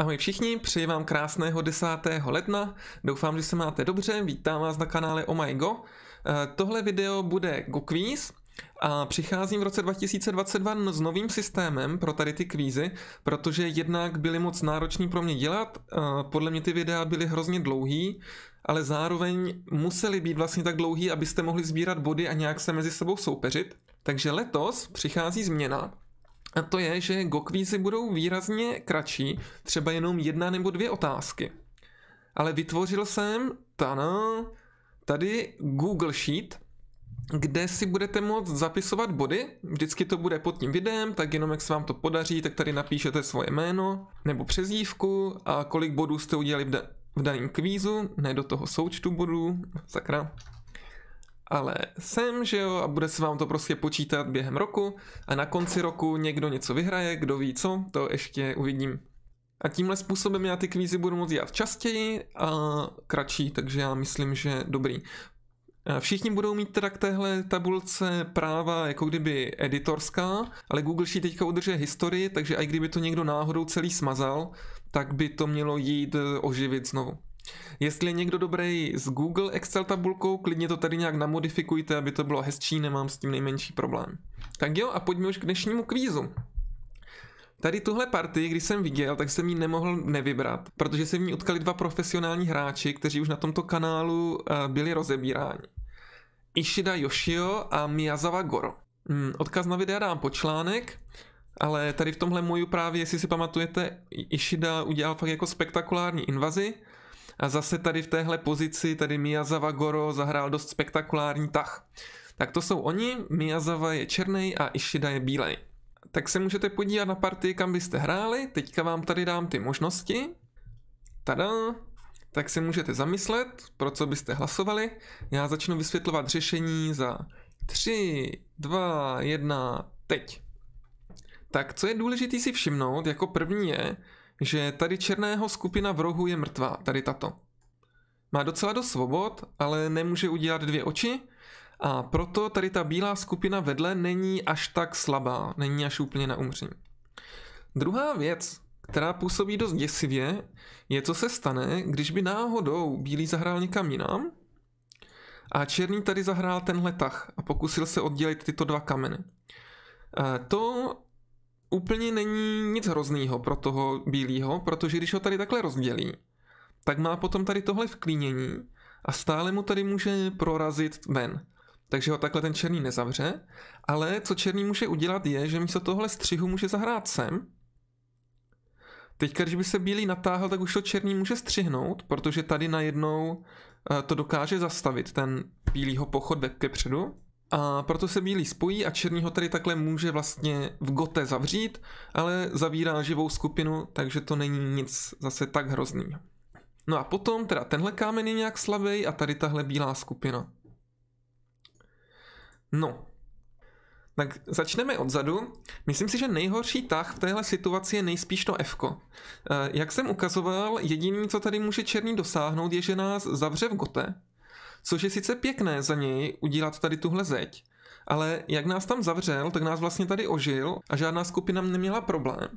Ahoj všichni, přeji vám krásného 10. ledna, doufám, že se máte dobře, vítám vás na kanále Oh My Go. Eh, tohle video bude Go Quiz a přicházím v roce 2022 s novým systémem pro tady ty kvízy, protože jednak byly moc náročný pro mě dělat, eh, podle mě ty videa byly hrozně dlouhý, ale zároveň museli být vlastně tak dlouhý, abyste mohli sbírat body a nějak se mezi sebou soupeřit. Takže letos přichází změna, a to je, že gokvízy budou výrazně kratší, třeba jenom jedna nebo dvě otázky. Ale vytvořil jsem tana, tady Google Sheet, kde si budete moct zapisovat body, vždycky to bude pod tím videem, tak jenom jak se vám to podaří, tak tady napíšete svoje jméno nebo přezdívku a kolik bodů jste udělali v, da- v daném kvízu, ne do toho součtu bodů, sakra, ale sem, že jo, a bude se vám to prostě počítat během roku a na konci roku někdo něco vyhraje, kdo ví co, to ještě uvidím. A tímhle způsobem já ty kvízy budu moct dělat častěji a kratší, takže já myslím, že dobrý. Všichni budou mít teda k téhle tabulce práva jako kdyby editorská, ale Google si teďka udržuje historii, takže i kdyby to někdo náhodou celý smazal, tak by to mělo jít e, oživit znovu. Jestli je někdo dobrý s Google Excel tabulkou, klidně to tady nějak namodifikujte, aby to bylo hezčí, nemám s tím nejmenší problém. Tak jo, a pojďme už k dnešnímu kvízu. Tady tuhle partii, když jsem viděl, tak jsem ji nemohl nevybrat, protože se v ní utkali dva profesionální hráči, kteří už na tomto kanálu eh, byli rozebíráni. Ishida Yoshio a Miyazawa Goro. Hmm, odkaz na videa dám po článek, ale tady v tomhle moju právě, jestli si pamatujete, Ishida udělal fakt jako spektakulární invazi, a zase tady v téhle pozici, tady Miyazawa Goro zahrál dost spektakulární tah. Tak to jsou oni, Miyazawa je černý a Ishida je bílej. Tak se můžete podívat na partii, kam byste hráli, teďka vám tady dám ty možnosti. Tada! Tak si můžete zamyslet, pro co byste hlasovali. Já začnu vysvětlovat řešení za 3, 2, 1, teď. Tak co je důležité si všimnout, jako první je, že tady černého skupina v rohu je mrtvá, tady tato. Má docela dost svobod, ale nemůže udělat dvě oči a proto tady ta bílá skupina vedle není až tak slabá, není až úplně na umření. Druhá věc, která působí dost děsivě, je co se stane, když by náhodou bílý zahrál někam jinam a černý tady zahrál tenhle tah a pokusil se oddělit tyto dva kameny. E, to úplně není nic hroznýho pro toho bílého, protože když ho tady takhle rozdělí, tak má potom tady tohle vklínění a stále mu tady může prorazit ven. Takže ho takhle ten černý nezavře, ale co černý může udělat je, že místo tohle střihu může zahrát sem. Teďka, když by se bílý natáhl, tak už to černý může střihnout, protože tady najednou eh, to dokáže zastavit, ten bílýho pochod ke předu. A proto se bílý spojí a černý ho tady takhle může vlastně v gote zavřít, ale zavírá živou skupinu, takže to není nic zase tak hrozný. No a potom teda tenhle kámen je nějak slabý a tady tahle bílá skupina. No. Tak začneme odzadu. Myslím si, že nejhorší tah v téhle situaci je nejspíš to F. E, jak jsem ukazoval, jediný, co tady může černý dosáhnout, je, že nás zavře v gote. Což je sice pěkné za něj udělat tady tuhle zeď, ale jak nás tam zavřel, tak nás vlastně tady ožil a žádná skupina neměla problém.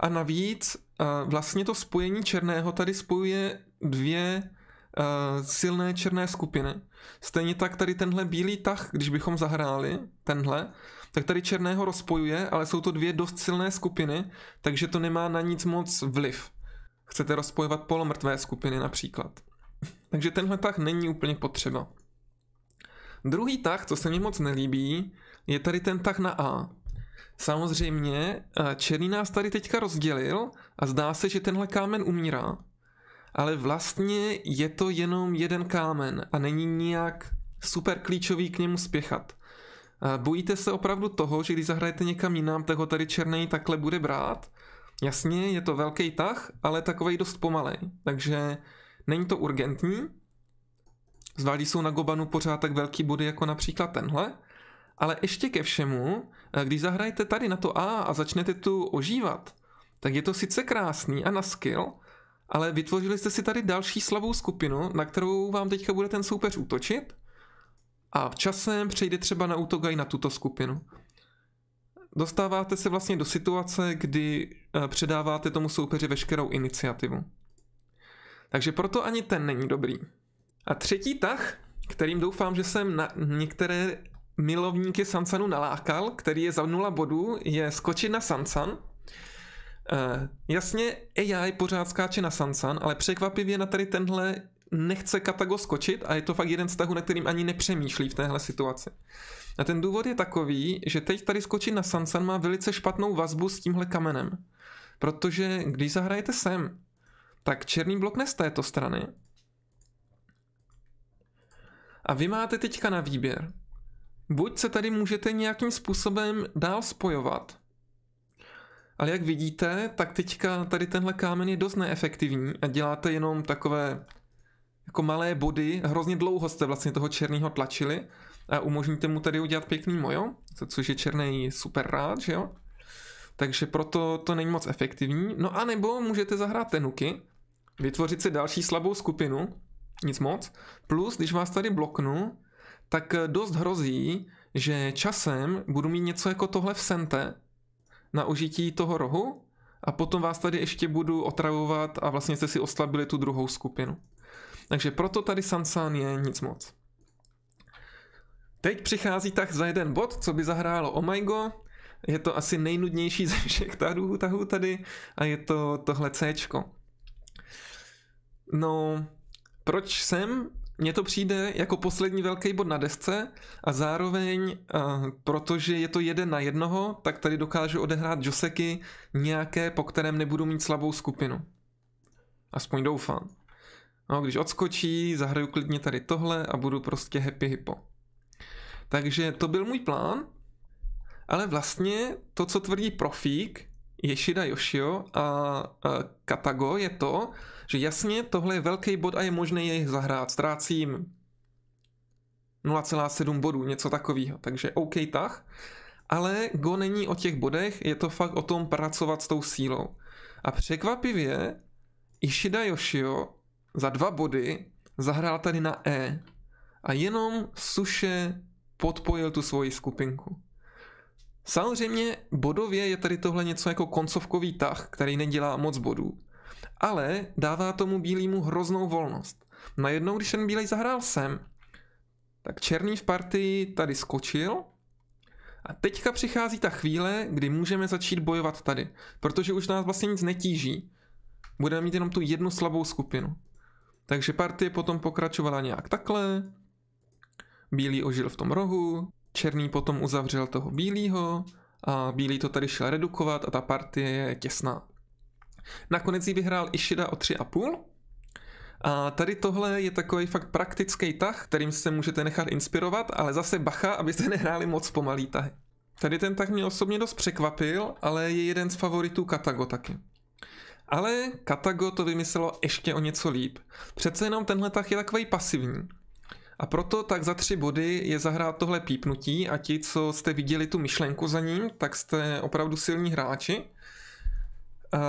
A navíc eh, vlastně to spojení černého tady spojuje dvě eh, silné černé skupiny. Stejně tak tady tenhle bílý tah, když bychom zahráli tenhle, tak tady černého rozpojuje, ale jsou to dvě dost silné skupiny, takže to nemá na nic moc vliv. Chcete rozpojovat polomrtvé skupiny například. Takže tenhle tah není úplně potřeba. Druhý tah, co se mi moc nelíbí, je tady ten tah na A. Samozřejmě, eh, Černý nás tady teďka rozdělil a zdá se, že tenhle kámen umírá. Ale vlastně je to jenom jeden kámen a není nijak super klíčový k němu spěchat. Eh, bojíte se opravdu toho, že když zahrajete někam jinam, tak ho tady černý takhle bude brát? Jasně, je to velký tah, ale takovej dost pomalej. Takže Není to urgentní, zvlášť jsou na Gobanu pořád tak velký body jako například tenhle, ale ještě ke všemu, eh, když zahrajete tady na to A a začnete tu ožívat, tak je to sice krásný a na skill, ale vytvořili jste si tady další slabou skupinu, na kterou vám teďka bude ten soupeř útočit a v časem přejde třeba na útok i na tuto skupinu. Dostáváte se vlastně do situace, kdy eh, předáváte tomu soupeři veškerou iniciativu. Takže proto ani ten není dobrý. A třetí tah, kterým doufám, že jsem na některé milovníky Sansanu nalákal, který je za nula bodů, je skočit na Sansan. E, jasně, AI pořád skáče na Sansan, ale překvapivě na tady tenhle nechce Katago skočit a je to fakt jeden z tahů, na kterým ani nepřemýšlí v téhle situaci. A ten důvod je takový, že teď tady skočit na Sansan má velice špatnou vazbu s tímhle kamenem. Protože když zahrajete sem tak černý blok ne z této strany. A vy máte teďka na výběr. Buď se tady můžete nějakým způsobem dál spojovat, ale jak vidíte, tak teďka tady tenhle kámen je dost neefektivní a děláte jenom takové jako malé body, hrozně dlouho jste vlastně toho černého tlačili a umožníte mu tady udělat pěkný mojo, což je černý super rád, že jo? Takže proto to není moc efektivní. No a nebo můžete zahrát tenuky, vytvořit si další slabou skupinu, nic moc, plus když vás tady bloknu, tak eh, dost hrozí, že časem budu mít něco jako tohle v sente na užití toho rohu a potom vás tady ještě budu otravovat a vlastně jste si oslabili tu druhou skupinu. Takže proto tady Sansan je nic moc. Teď přichází tak za jeden bod, co by zahrálo Omaigo. Oh je to asi nejnudnější ze všech tahů tady a je to tohle Cčko. No, proč jsem? Mně to přijde jako poslední velký bod na desce a zároveň, eh, protože je to jeden na jednoho, tak tady dokážu odehrát Joseky nějaké, po kterém nebudu mít slabou skupinu. Aspoň doufám. No, když odskočí, zahraju klidně tady tohle a budu prostě happy hippo. Takže to byl můj plán, ale vlastně to, co tvrdí profík, Ješida Yoshio a, a Katago je to, že jasně tohle je velký bod a je možné jej zahrát. Ztrácím 0,7 bodů, něco takového. Takže OK tah. Ale go není o těch bodech, je to fakt o tom pracovat s tou sílou. A překvapivě Ishida Yoshio za dva body zahrál tady na E a jenom suše podpojil tu svoji skupinku. Samozřejmě bodově je tady tohle něco jako koncovkový tah, který nedělá moc bodů, ale dává tomu bílýmu hroznou volnost. Najednou, když ten bílej zahrál sem, tak černý v partii tady skočil a teďka přichází ta chvíle, kdy můžeme začít bojovat tady, protože už nás vlastně nic netíží. Budeme mít jenom tu jednu slabou skupinu. Takže partie potom pokračovala nějak takhle, bílý ožil v tom rohu, Černý potom uzavřel toho bílého a bílý to tady šel redukovat a ta partie je těsná. Nakonec ji vyhrál Ishida o 3,5. A tady tohle je takový fakt praktický tah, kterým se můžete nechat inspirovat, ale zase bacha, abyste nehráli moc pomalý tahy. Tady ten tah mě osobně dost překvapil, ale je jeden z favoritů Katago taky. Ale Katago to vymyslelo ještě o něco líp. Přece jenom tenhle tah je takový pasivní. A proto tak za tři body je zahrát tohle pípnutí a ti, co jste viděli tu myšlenku za ním, tak jste opravdu silní hráči. Uh,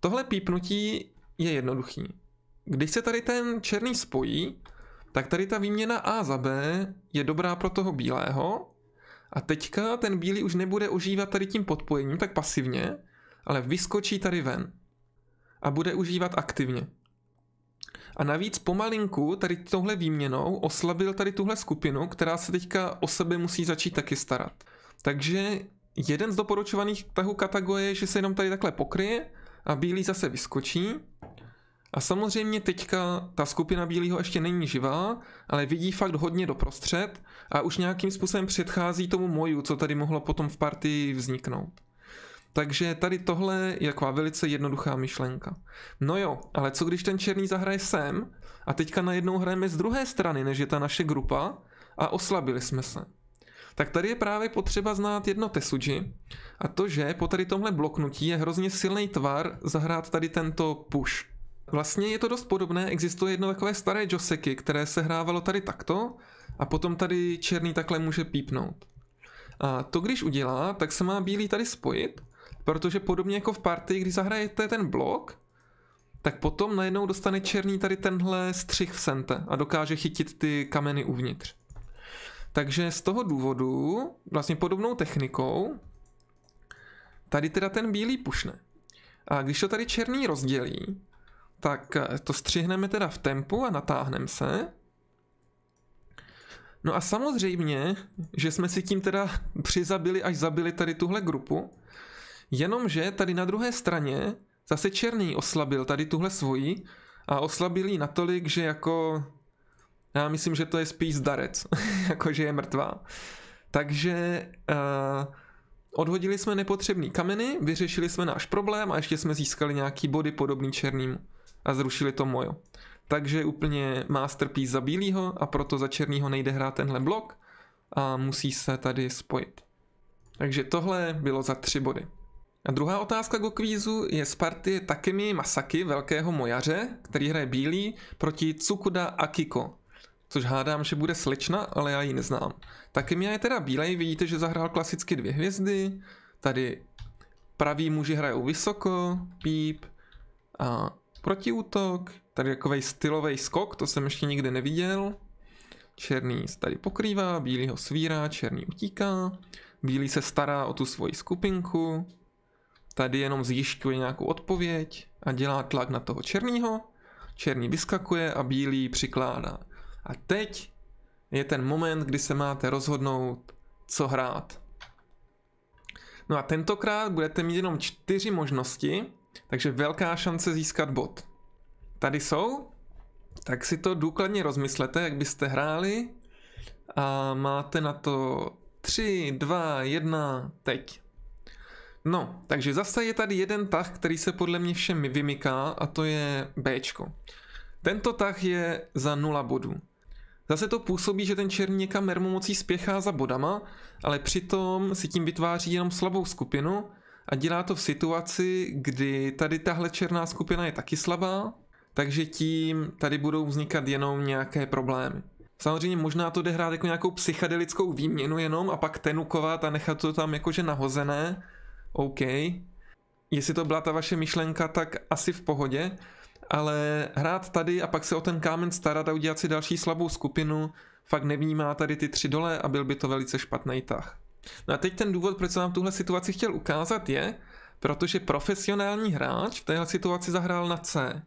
tohle pípnutí je jednoduchý. Když se tady ten černý spojí, tak tady ta výměna A za B je dobrá pro toho bílého a teďka ten bílý už nebude užívat tady tím podpojením tak pasivně, ale vyskočí tady ven a bude užívat aktivně. A navíc pomalinku tady tohle výměnou oslabil tady tuhle skupinu, která se teďka o sebe musí začít taky starat. Takže jeden z doporučovaných tahů kategorie je, že se jenom tady takhle pokryje a bílý zase vyskočí. A samozřejmě teďka ta skupina bílého ještě není živá, ale vidí fakt hodně doprostřed a už nějakým způsobem předchází tomu moju, co tady mohlo potom v partii vzniknout. Takže tady tohle je taková velice jednoduchá myšlenka. No jo, ale co když ten černý zahraje sem a teďka najednou hrajeme z druhé strany, než je ta naše grupa a oslabili jsme se. Tak tady je právě potřeba znát jedno tesuji a to, že po tady tomhle bloknutí je hrozně silný tvar zahrát tady tento push. Vlastně je to dost podobné, existuje jedno takové staré joseky, které se hrávalo tady takto a potom tady černý takhle může pípnout. A to když udělá, tak se má bílý tady spojit Protože podobně jako v party, když zahrajete ten blok, tak potom najednou dostane černý tady tenhle střih v sente a dokáže chytit ty kameny uvnitř. Takže z toho důvodu, vlastně podobnou technikou, tady teda ten bílý pušne. A když to tady černý rozdělí, tak to střihneme teda v tempu a natáhneme se. No a samozřejmě, že jsme si tím teda přizabili, až zabili tady tuhle grupu, Jenomže tady na druhé straně zase Černý oslabil tady tuhle svoji a oslabil ji natolik, že jako já myslím, že to je spíš zdarec, jako že je mrtvá. Takže uh, odhodili jsme nepotřebný kameny, vyřešili jsme náš problém a ještě jsme získali nějaký body podobný černým a zrušili to mojo. Takže úplně masterpiece za bílýho a proto za černýho nejde hrát tenhle blok a musí se tady spojit. Takže tohle bylo za tři body. A druhá otázka go kvízu je z partie Takemi Masaki, velkého mojaře, který hraje bílý, proti Tsukuda Akiko, což hádám, že bude slečna, ale já ji neznám. Takemi je teda bílej, vidíte, že zahrál klasicky dvě hvězdy, tady pravý muži hrajou vysoko, píp a protiútok, tady takovej stylový skok, to jsem ještě nikdy neviděl. Černý tady pokrývá, bílý ho svírá, černý utíká, bílý se stará o tu svoji skupinku, Tady jenom zjišťuje nějakou odpověď a dělá tlak na toho černého. Černý vyskakuje a bílý přikládá. A teď je ten moment, kdy se máte rozhodnout, co hrát. No a tentokrát budete mít jenom čtyři možnosti, takže velká šance získat bod. Tady jsou, tak si to důkladně rozmyslete, jak byste hráli a máte na to 3, 2, 1, teď. No, takže zase je tady jeden tah, který se podle mě všem vymyká a to je Bčko. Tento tah je za 0 bodů. Zase to působí, že ten černý někam mermomocí spěchá za bodama, ale přitom si tím vytváří jenom slabou skupinu a dělá to v situaci, kdy tady tahle černá skupina je taky slabá, takže tím tady budou vznikat jenom nějaké problémy. Samozřejmě možná to jde hrát jako nějakou psychedelickou výměnu jenom a pak tenukovat a nechat to tam jakože nahozené, OK, jestli to byla ta vaše myšlenka, tak asi v pohodě, ale hrát tady a pak se o ten kámen starat a udělat si další slabou skupinu, fakt nevnímá tady ty tři dole a byl by to velice špatný tah. No a teď ten důvod, proč jsem vám tuhle situaci chtěl ukázat, je, protože profesionální hráč v téhle situaci zahrál na C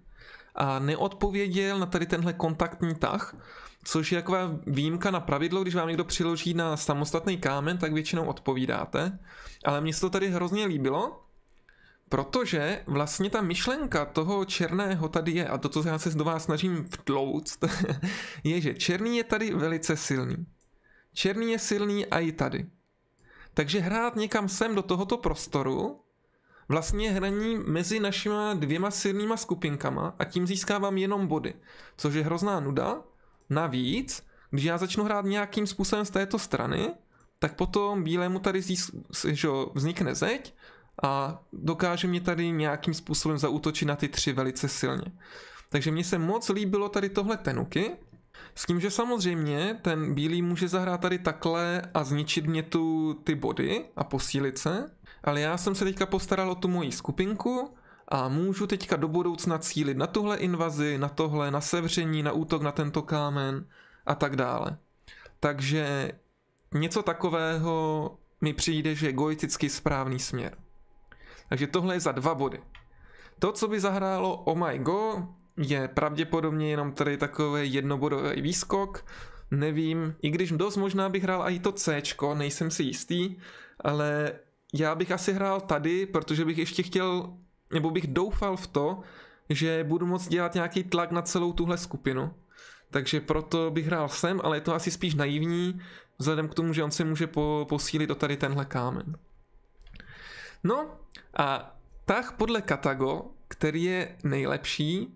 a neodpověděl na tady tenhle kontaktní tah, což je taková výjimka na pravidlo, když vám někdo přiloží na samostatný kámen, tak většinou odpovídáte. Ale mně se to tady hrozně líbilo, protože vlastně ta myšlenka toho černého tady je, a to, co já se do vás snažím vtlouct, je, že černý je tady velice silný. Černý je silný a i tady. Takže hrát někam sem do tohoto prostoru vlastně hraní mezi našima dvěma silnýma skupinkama a tím získávám jenom body, což je hrozná nuda, Navíc, když já začnu hrát nějakým způsobem z této strany, tak potom bílému tady zís, že vznikne zeď a dokáže mě tady nějakým způsobem zautočit na ty tři velice silně. Takže mně se moc líbilo tady tohle tenuky, s tím, že samozřejmě ten bílý může zahrát tady takhle a zničit mě tu ty body a posílit se, ale já jsem se teďka postaral o tu moji skupinku a můžu teďka do budoucna cílit na tuhle invazi, na tohle, na sevření, na útok na tento kámen a tak dále. Takže něco takového mi přijde, že je goiticky správný směr. Takže tohle je za dva body. To, co by zahrálo Oh My Go, je pravděpodobně jenom tady takový jednobodový výskok, nevím, i když dost možná bych hrál i to C, nejsem si jistý, ale já bych asi hrál tady, protože bych ještě chtěl nebo bych doufal v to, že budu moc dělat nějaký tlak na celou tuhle skupinu. Takže proto bych hrál sem, ale je to asi spíš naivní, vzhledem k tomu, že on se může po, posílit o tady tenhle kámen. No a tak podle Katago, který je nejlepší,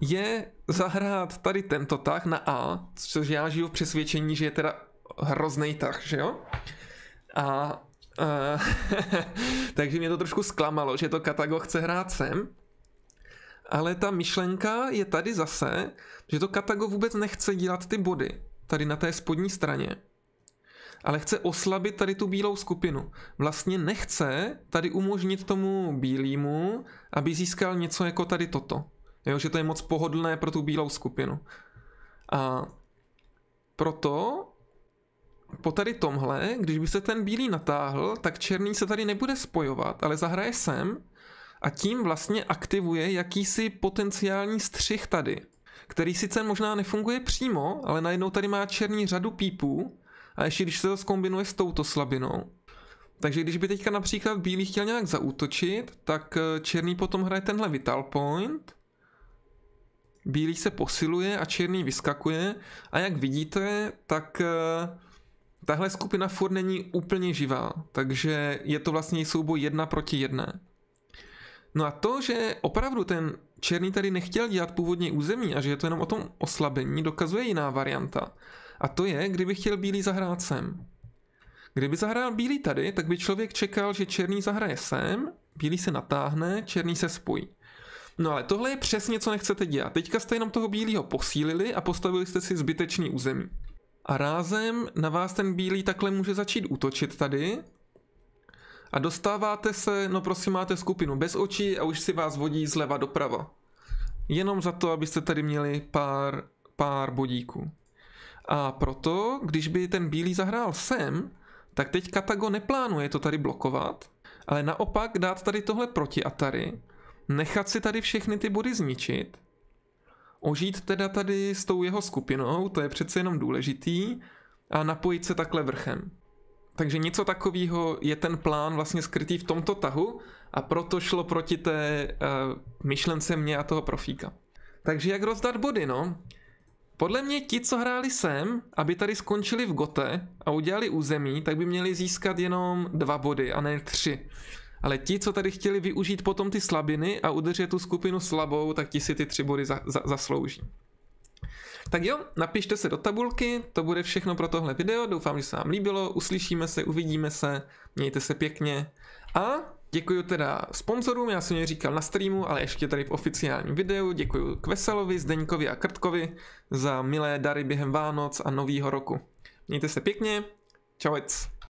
je zahrát tady tento tah na A, což já žiju v přesvědčení, že je teda hrozný tah, že jo? A Eh, takže mě to trošku zklamalo, že to Katago chce hrát sem, ale ta myšlenka je tady zase, že to Katago vůbec nechce dělat ty body tady na té spodní straně, ale chce oslabit tady tu bílou skupinu. Vlastně nechce tady umožnit tomu bílýmu, aby získal něco jako tady toto. Jo, že to je moc pohodlné pro tu bílou skupinu. A proto po tady tomhle, když by se ten bílý natáhl, tak černý se tady nebude spojovat, ale zahraje sem a tím vlastně aktivuje jakýsi potenciální střih tady, který sice možná nefunguje přímo, ale najednou tady má černý řadu pípů a ještě když se to zkombinuje s touto slabinou. Takže když by teďka například bílý chtěl nějak zaútočit, tak eh, černý potom hraje tenhle vital point, bílý se posiluje a černý vyskakuje a jak vidíte, tak eh, Tahle skupina furt není úplně živá, takže je to vlastně souboj jedna proti jedné. No a to, že opravdu ten Černý tady nechtěl dělat původně území a že je to jenom o tom oslabení, dokazuje jiná varianta. A to je, kdyby chtěl Bílý zahrát sem. Kdyby zahrál Bílý tady, tak by člověk čekal, že Černý zahraje sem, Bílý se natáhne, Černý se spojí. No ale tohle je přesně, co nechcete dělat. Teďka jste jenom toho bílého posílili a postavili jste si zbytečný území. A rázem na vás ten bílý takhle může začít útočit tady. A dostáváte se, no prosím, máte skupinu bez očí a už si vás vodí zleva doprava. Jenom za to, abyste tady měli pár, pár bodíků. A proto, když by ten bílý zahrál sem, tak teď Katago neplánuje to tady blokovat, ale naopak dát tady tohle proti Atari, nechat si tady všechny ty body zničit ožít teda tady s tou jeho skupinou, to je přece jenom důležitý, a napojit se takhle vrchem. Takže něco takového je ten plán vlastně skrytý v tomto tahu a proto šlo proti té uh, myšlence mě a toho profíka. Takže jak rozdat body, no? Podle mě ti, co hráli sem, aby tady skončili v gote a udělali území, tak by měli získat jenom dva body a ne tři. Ale ti, co tady chtěli využít potom ty slabiny a udržet tu skupinu slabou, tak ti si ty tři body za, za, zaslouží. Tak jo, napište se do tabulky, to bude všechno pro tohle video, doufám, že se vám líbilo, uslyšíme se, uvidíme se, mějte se pěkně a děkuji teda sponzorům, já jsem je říkal na streamu, ale ještě tady v oficiálním videu, děkuji Kveselovi, Zdeňkovi a Krtkovi za milé dary během Vánoc a Novýho roku. Mějte se pěkně, čauec.